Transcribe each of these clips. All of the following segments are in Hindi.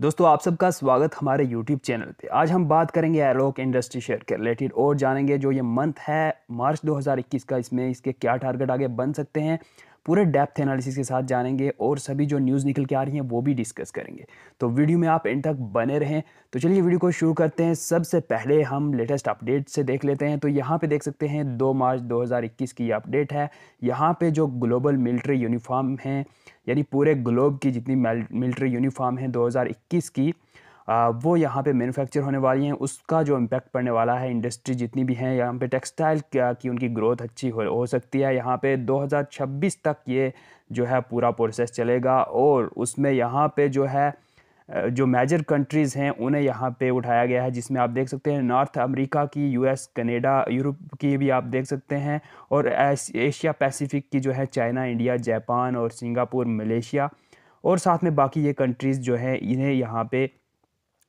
दोस्तों आप सबका स्वागत हमारे YouTube चैनल पे आज हम बात करेंगे एलोक इंडस्ट्री शेयर के रिलेटेड और जानेंगे जो ये मंथ है मार्च 2021 का इसमें इसके क्या टारगेट आगे बन सकते हैं पूरे डेप्थ एनालिसिस के साथ जानेंगे और सभी जो न्यूज़ निकल के आ रही हैं वो भी डिस्कस करेंगे तो वीडियो में आप इन तक बने रहें तो चलिए वीडियो को शुरू करते हैं सबसे पहले हम लेटेस्ट अपडेट से देख लेते हैं तो यहाँ पे देख सकते हैं 2 मार्च 2021 की अपडेट है यहाँ पे जो ग्लोबल मिलिट्री यूनिफॉर्म हैं यानी पूरे ग्लोब की जितनी मिलिट्री यूनिफॉर्म हैं दो की वो यहाँ पे मैन्युफैक्चर होने वाली हैं उसका जो इम्पैक्ट पड़ने वाला है इंडस्ट्री जितनी भी हैं यहाँ पे टेक्सटाइल की उनकी ग्रोथ अच्छी हो, हो सकती है यहाँ पे 2026 तक ये जो है पूरा प्रोसेस चलेगा और उसमें यहाँ पे जो है जो मेजर कंट्रीज़ हैं उन्हें यहाँ पे उठाया गया है जिसमें आप देख सकते हैं नॉर्थ अमेरिका की यूएस कनाडा यूरोप की भी आप देख सकते हैं और एशिया पैसिफिक की जो है चाइना इंडिया जापान और सिंगापुर मलेशिया और साथ में बाकी ये कंट्रीज़ जो हैं इन्हें यहाँ पे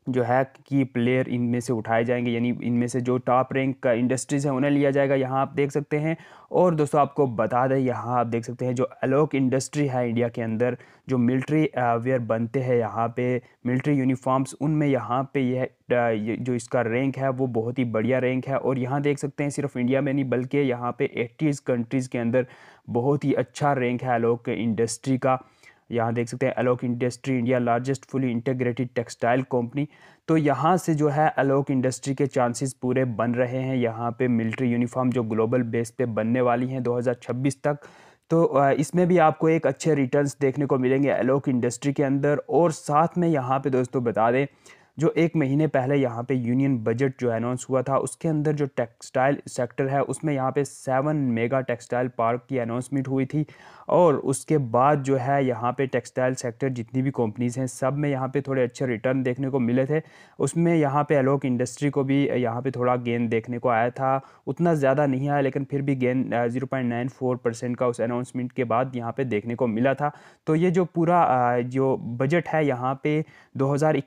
जो है की प्लेयर इनमें से उठाए जाएंगे यानी इनमें से जो टॉप रैंक का इंडस्ट्रीज है उन्हें लिया जाएगा यहाँ आप देख सकते हैं और दोस्तों आपको बता दें यहाँ आप देख सकते हैं जो अलोक इंडस्ट्री है इंडिया के अंदर जो मिलिट्री वेयर uh, बनते हैं यहाँ पे मिलिट्री यूनिफॉर्म्स उनमें यहाँ पे यह uh, जो इसका रैंक है वो बहुत ही बढ़िया रैंक है और यहाँ देख सकते हैं सिर्फ इंडिया में नहीं बल्कि यहाँ पे एट्टीज़ कंट्रीज़ के अंदर बहुत ही अच्छा रैंक है अलोक इंडस्ट्री का यहाँ देख सकते हैं Alok industry India largest fully integrated textile company तो यहाँ से जो है अलोक इंडस्ट्री के चांसेस पूरे बन रहे हैं यहाँ पे मिलिट्री यूनिफॉर्म जो ग्लोबल बेस पे बनने वाली हैं 2026 तक तो इसमें भी आपको एक अच्छे रिटर्न्स देखने को मिलेंगे अलोक इंडस्ट्री के अंदर और साथ में यहाँ पर दोस्तों बता दें जो एक महीने पहले यहाँ पे यूनियन बजट जो अनाउंस हुआ था उसके अंदर जो टेक्सटाइल सेक्टर है उसमें यहाँ पे सेवन मेगा टेक्सटाइल पार्क की अनाउंसमेंट हुई थी और उसके बाद जो है यहाँ पे टेक्सटाइल सेक्टर जितनी भी कंपनीज़ हैं सब में यहाँ पे थोड़े अच्छे रिटर्न देखने को मिले थे उसमें यहाँ पे अलोक इंडस्ट्री को भी यहाँ पे थोड़ा गेंद देखने को आया था उतना ज़्यादा नहीं आया लेकिन फिर भी गेंद ज़ीरो का उस अनाउंसमेंट के बाद यहाँ पर देखने को मिला था तो ये जो पूरा जो बजट है यहाँ पर दो हज़ार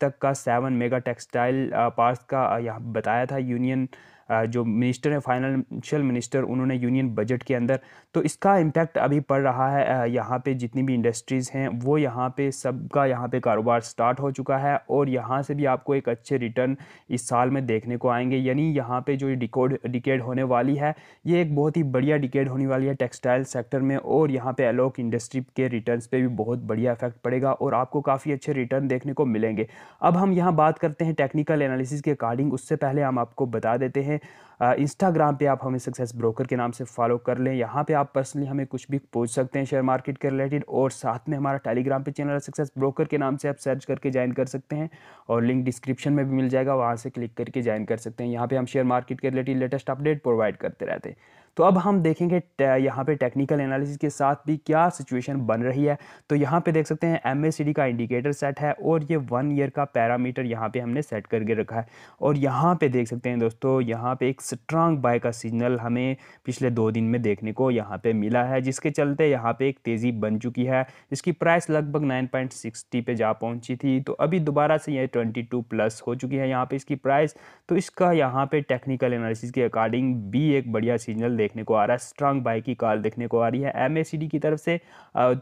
तक तक का सेवन मेगा टेक्सटाइल पार्क का uh, यहाँ बताया था यूनियन जो मिनिस्टर हैं फाइनेंशियल मिनिस्टर उन्होंने यूनियन बजट के अंदर तो इसका इम्पैक्ट अभी पड़ रहा है यहाँ पे जितनी भी इंडस्ट्रीज़ हैं वो यहाँ पे सबका यहाँ पे कारोबार स्टार्ट हो चुका है और यहाँ से भी आपको एक अच्छे रिटर्न इस साल में देखने को आएंगे यानी यहाँ पर जो डिकोड डिकेड होने वाली है ये एक बहुत ही बढ़िया डिकेड होने वाली है टेक्सटाइल सेक्टर में और यहाँ पे एलोक इंडस्ट्री के रिटर्न पर भी बहुत बढ़िया इफेक्ट पड़ेगा और आपको काफ़ी अच्छे रिटर्न देखने को मिलेंगे अब हम यहाँ बात करते हैं टेक्निकल एनालिसिस के अकॉर्डिंग उससे पहले हम आपको बता देते हैं हैं इंस्टाग्राम पे आप हमें सक्सेस ब्रोकर के नाम से फॉलो कर लें यहाँ पे आप पर्सनली हमें कुछ भी पूछ सकते हैं शेयर मार्केट के रिलेटेड और साथ में हमारा टेलीग्राम पे चैनल है सक्सेस ब्रोकर के नाम से आप सर्च करके ज्वाइन कर सकते हैं और लिंक डिस्क्रिप्शन में भी मिल जाएगा वहाँ से क्लिक करके ज्वाइन कर सकते हैं यहाँ पर हम शेयर मार्केट के रिलेटेड लेटेस्ट अपडेट प्रोवाइड करते रहते हैं तो अब हम देखेंगे यहाँ पे टेक्निकल एनालिसिस के साथ भी क्या सिचुएशन बन रही है तो यहाँ पे देख सकते हैं एम का इंडिकेटर सेट है और ये वन ईयर का पैरामीटर यहाँ पे हमने सेट करके रखा है और यहाँ पे देख सकते हैं दोस्तों यहाँ पे एक स्ट्रांग बाय का सिग्नल हमें पिछले दो दिन में देखने को यहाँ पर मिला है जिसके चलते यहाँ पर एक तेज़ी बन चुकी है इसकी प्राइस लगभग नाइन पे जा पहुँची थी तो अभी दोबारा से ये ट्वेंटी प्लस हो चुकी है यहाँ पर इसकी प्राइस तो इसका यहाँ पर टेक्निकल एनालिसिस के अकॉर्डिंग भी एक बढ़िया सिग्नल देखने को आ रहा है स्ट्रांग बाई की कॉल देखने को आ रही है एम की तरफ से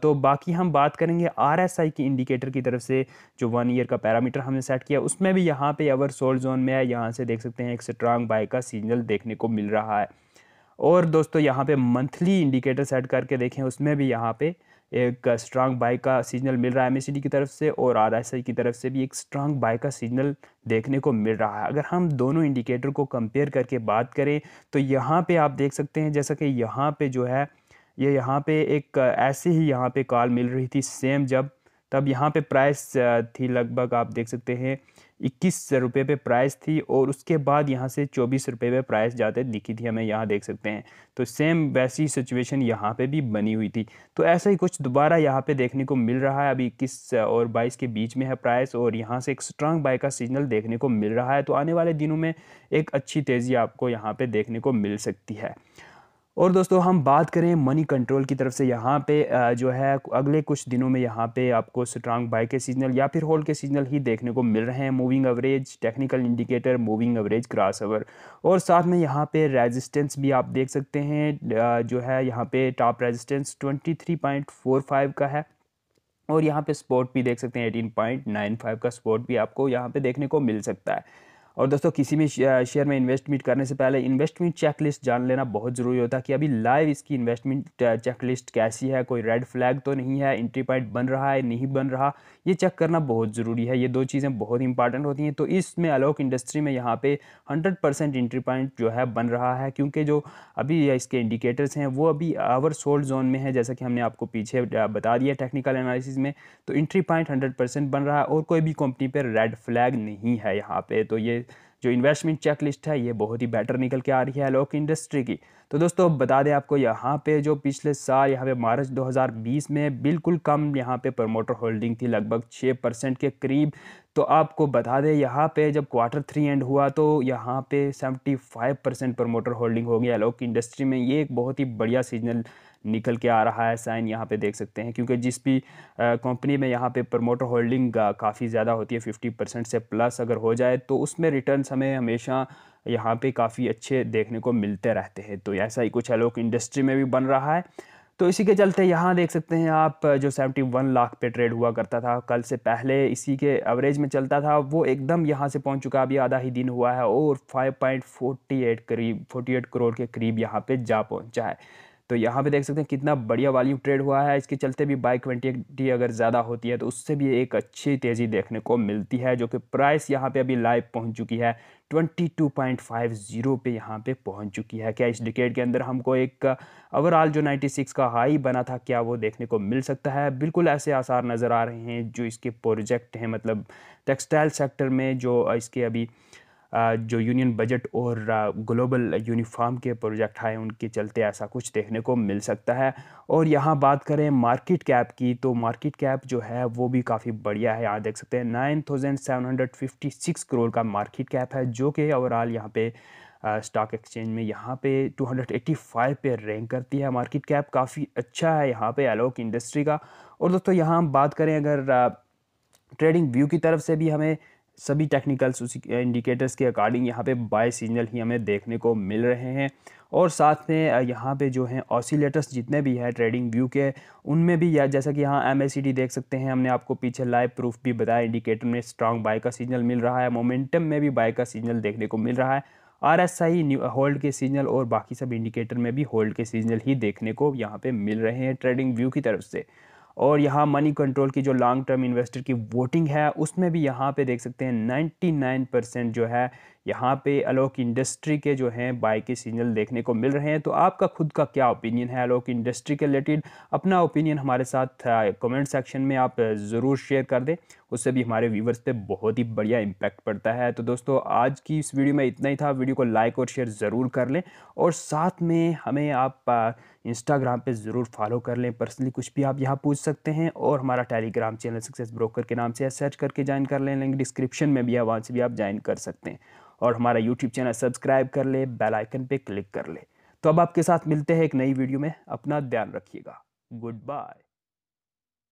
तो बाकी हम बात करेंगे आर की इंडिकेटर की तरफ से जो वन ईयर का पैरामीटर हमने सेट किया उसमें भी यहाँ पे अवर सोल्ड जोन में है यहाँ से देख सकते हैं एक स्ट्रांग बाई का सिग्नल देखने को मिल रहा है और दोस्तों यहाँ पे मंथली इंडिकेटर सेट करके देखें उसमें भी यहाँ पे एक स्ट्रांग बाई का सिग्नल मिल रहा है एम की तरफ से और आर की तरफ से भी एक स्ट्रांग बाई का सिग्नल देखने को मिल रहा है अगर हम दोनों इंडिकेटर को कंपेयर करके बात करें तो यहाँ पे आप देख सकते हैं जैसा कि यहाँ पे जो है ये यह यहाँ पे एक ऐसे ही यहाँ पे कॉल मिल रही थी सेम जब तब यहाँ पे प्राइस थी लगभग आप देख सकते हैं इक्कीस रुपये पे प्राइस थी और उसके बाद यहाँ से चौबीस रुपये पे प्राइस जाते दिखी थी हमें यहाँ देख सकते हैं तो सेम वैसी सिचुएशन यहाँ पे भी बनी हुई थी तो ऐसा ही कुछ दोबारा यहाँ पे देखने को मिल रहा है अभी इक्कीस और बाईस के बीच में है प्राइस और यहाँ से एक स्ट्रांग बाय का सिग्नल देखने को मिल रहा है तो आने वाले दिनों में एक अच्छी तेज़ी आपको यहाँ पर देखने को मिल सकती है और दोस्तों हम बात करें मनी कंट्रोल की तरफ से यहाँ पे जो है अगले कुछ दिनों में यहाँ पे आपको स्ट्रांग बाय के सीजनल या फिर होल के सीजनल ही देखने को मिल रहे हैं moving average technical indicator moving average crossover और साथ में यहाँ पे रेजिस्टेंस भी आप देख सकते हैं जो है यहाँ पे टॉप रेजिस्टेंस ट्वेंटी का है और यहाँ पर स्पोर्ट भी देख सकते हैं एटीन का स्पोर्ट भी आपको यहाँ पर देखने को मिल सकता है और दोस्तों किसी भी शेयर में इन्वेस्टमेंट करने से पहले इन्वेस्टमेंट चेकलिस्ट जान लेना बहुत ज़रूरी होता है कि अभी लाइव इसकी इन्वेस्टमेंट चेकलिस्ट कैसी है कोई रेड फ्लैग तो नहीं है एंट्री पॉइंट बन रहा है नहीं बन रहा ये चेक करना बहुत ज़रूरी है ये दो चीज़ें बहुत इंपॉर्टेंट होती हैं तो इसमें अलोक इंडस्ट्री में यहाँ पर हंड्रेड परसेंट एंट्री पॉइंट जो है बन रहा है क्योंकि जो अभी इसके इंडिकेटर्स हैं वो अभी आवर सोल्ड जोन में है जैसा कि हमने आपको पीछे बता दिया टेक्निकल एनालिसिस में तो इंट्री पॉइंट हंड्रेड बन रहा है और कोई भी कंपनी पर रेड फ्लैग नहीं है यहाँ पर तो ये जो इन्वेस्टमेंट चेक लिस्ट है ये बहुत ही बेटर निकल के आ रही है अलोक इंडस्ट्री की तो दोस्तों बता दें आपको यहाँ पे जो पिछले साल यहाँ पे मार्च 2020 में बिल्कुल कम यहाँ पे प्रमोटर होल्डिंग थी लगभग 6 परसेंट के करीब तो आपको बता दें यहाँ पे जब क्वार्टर थ्री एंड हुआ तो यहाँ पे 75 परसेंट प्रमोटर होल्डिंग हो गया अलोक इंडस्ट्री में ये एक बहुत ही बढ़िया सीजनल निकल के आ रहा है साइन यहाँ पे देख सकते हैं क्योंकि जिस भी कंपनी में यहाँ पे प्रमोटर होल्डिंग काफ़ी ज़्यादा होती है फिफ्टी परसेंट से प्लस अगर हो जाए तो उसमें रिटर्न हमें हमेशा यहाँ पे काफ़ी अच्छे देखने को मिलते रहते हैं तो ऐसा ही कुछ अलोक इंडस्ट्री में भी बन रहा है तो इसी के चलते यहाँ देख सकते हैं आप जो सेवेंटी वन लाख पे ट्रेड हुआ करता था कल से पहले इसी के एवरेज में चलता था वो एकदम यहाँ से पहुँच चुका अभी आधा ही दिन हुआ है और फाइव पॉइंट फोर्टी एट करीब फोर्टी एट करोड़ के करीब यहाँ पे जा पहुँचा है तो यहाँ पे देख सकते हैं कितना बढ़िया वॉल्यूम ट्रेड हुआ है इसके चलते भी बाई क्वेंटिटी अगर ज़्यादा होती है तो उससे भी एक अच्छी तेज़ी देखने को मिलती है जो कि प्राइस यहाँ पे अभी लाइव पहुँच चुकी है 22.50 पे यहाँ पे पहुँच चुकी है क्या इस डिकेट के अंदर हमको एक ओवरऑल जो 96 का हाई बना था क्या वो देखने को मिल सकता है बिल्कुल ऐसे आसार नज़र आ रहे हैं जो इसके प्रोजेक्ट हैं मतलब टेक्सटाइल सेक्टर में जो इसके अभी जो यूनियन बजट और ग्लोबल यूनिफॉर्म के प्रोजेक्ट हैं उनके चलते ऐसा कुछ देखने को मिल सकता है और यहाँ बात करें मार्केट कैप की तो मार्केट कैप जो है वो भी काफ़ी बढ़िया है यहाँ देख सकते हैं nine thousand seven hundred fifty six crore का मार्केट कैप है जो कि ओवरऑल यहाँ पे स्टॉक एक्सचेंज में यहाँ पे 285 पे रैंक करती है मार्केट कैप काफ़ी अच्छा है यहाँ पे अलोक इंडस्ट्री का और दोस्तों यहाँ हम बात करें अगर ट्रेडिंग व्यू की तरफ से भी हमें सभी टेक्निकल्स उसी इंडिकेटर्स के अकॉर्डिंग यहाँ पे बाय सिग्नल ही हमें देखने को मिल रहे हैं और साथ में यहाँ पे जो हैं ऑसिलेटर्स जितने भी हैं ट्रेडिंग व्यू के उनमें भी या जैसा कि यहाँ एम देख सकते हैं हमने आपको पीछे लाइव प्रूफ भी बताया इंडिकेटर में स्ट्रांग बाय का सिग्नल मिल रहा है मोमेंटम में भी बाय का सिग्नल देखने को मिल रहा है आर एस आई होल्ड के सिग्नल और बाकी सब इंडिकेटर में भी होल्ड के सिग्नल ही देखने को यहाँ पे मिल रहे हैं ट्रेडिंग व्यू की तरफ से और यहाँ मनी कंट्रोल की जो लॉन्ग टर्म इन्वेस्टर की वोटिंग है उसमें भी यहाँ पे देख सकते हैं 99 परसेंट जो है यहाँ पे अलोक इंडस्ट्री के जो हैं बाय के सिग्नल देखने को मिल रहे हैं तो आपका खुद का क्या ओपिनियन है अलोक इंडस्ट्री के रिलेटेड अपना ओपिनियन हमारे साथ कमेंट सेक्शन में आप ज़रूर शेयर कर दें उससे भी हमारे व्यूवर्स पे बहुत ही बढ़िया इम्पैक्ट पड़ता है तो दोस्तों आज की इस वीडियो में इतना ही था वीडियो को लाइक और शेयर ज़रूर कर लें और साथ में हमें आप इंस्टाग्राम पे ज़रूर फॉलो कर लें पर्सनली कुछ भी आप यहाँ पूछ सकते हैं और हमारा टेलीग्राम चैनल सक्सेस ब्रोकर के नाम से सर्च करके ज्वाइन कर लें लिंक डिस्क्रिप्शन में भी है वहाँ से भी आप ज्वाइन कर सकते हैं और हमारा यूट्यूब चैनल सब्सक्राइब कर ले बेल आइकन पे क्लिक कर ले तो अब आपके साथ मिलते हैं एक नई वीडियो में अपना ध्यान रखिएगा गुड बाय